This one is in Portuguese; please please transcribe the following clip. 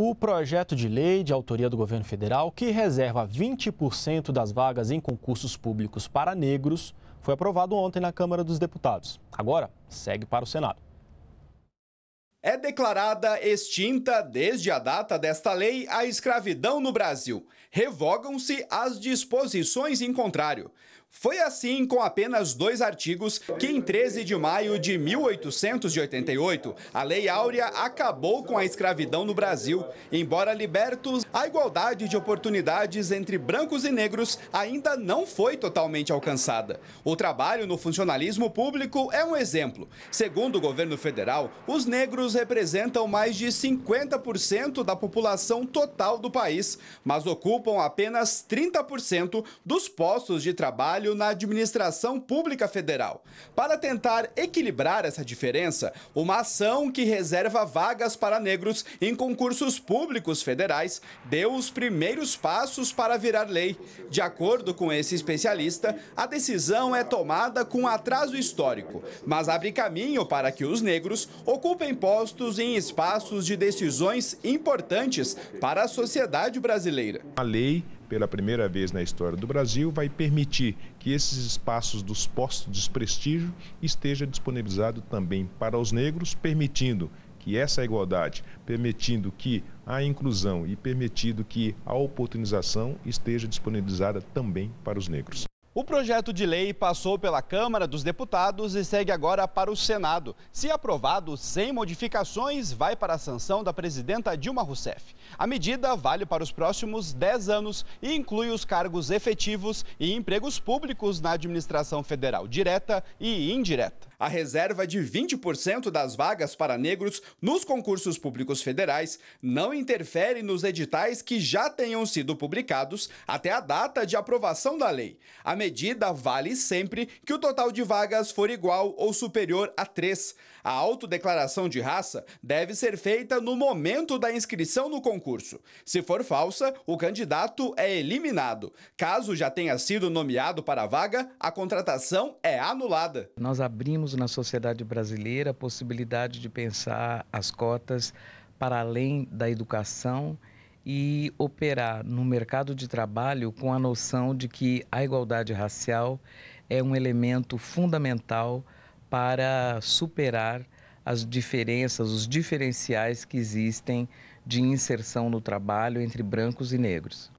O projeto de lei de autoria do governo federal, que reserva 20% das vagas em concursos públicos para negros, foi aprovado ontem na Câmara dos Deputados. Agora, segue para o Senado. É declarada extinta desde a data desta lei a escravidão no Brasil. Revogam-se as disposições em contrário. Foi assim com apenas dois artigos que, em 13 de maio de 1888, a Lei Áurea acabou com a escravidão no Brasil. Embora libertos, a igualdade de oportunidades entre brancos e negros ainda não foi totalmente alcançada. O trabalho no funcionalismo público é um exemplo. Segundo o governo federal, os negros representam mais de 50% da população total do país, mas ocupam apenas 30% dos postos de trabalho na administração pública federal. Para tentar equilibrar essa diferença, uma ação que reserva vagas para negros em concursos públicos federais deu os primeiros passos para virar lei. De acordo com esse especialista, a decisão é tomada com atraso histórico, mas abre caminho para que os negros ocupem postos postos em espaços de decisões importantes para a sociedade brasileira. A lei pela primeira vez na história do Brasil, vai permitir que esses espaços dos postos de prestígio esteja disponibilizado também para os negros, permitindo que essa igualdade, permitindo que a inclusão e permitindo que a oportunização esteja disponibilizada também para os negros. O projeto de lei passou pela Câmara dos Deputados e segue agora para o Senado. Se aprovado, sem modificações, vai para a sanção da presidenta Dilma Rousseff. A medida vale para os próximos 10 anos e inclui os cargos efetivos e empregos públicos na administração federal direta e indireta. A reserva de 20% das vagas para negros nos concursos públicos federais não interfere nos editais que já tenham sido publicados até a data de aprovação da lei. A medida vale sempre que o total de vagas for igual ou superior a 3. A autodeclaração de raça deve ser feita no momento da inscrição no concurso. Se for falsa, o candidato é eliminado. Caso já tenha sido nomeado para a vaga, a contratação é anulada. Nós abrimos na sociedade brasileira a possibilidade de pensar as cotas para além da educação e operar no mercado de trabalho com a noção de que a igualdade racial é um elemento fundamental para superar as diferenças, os diferenciais que existem de inserção no trabalho entre brancos e negros.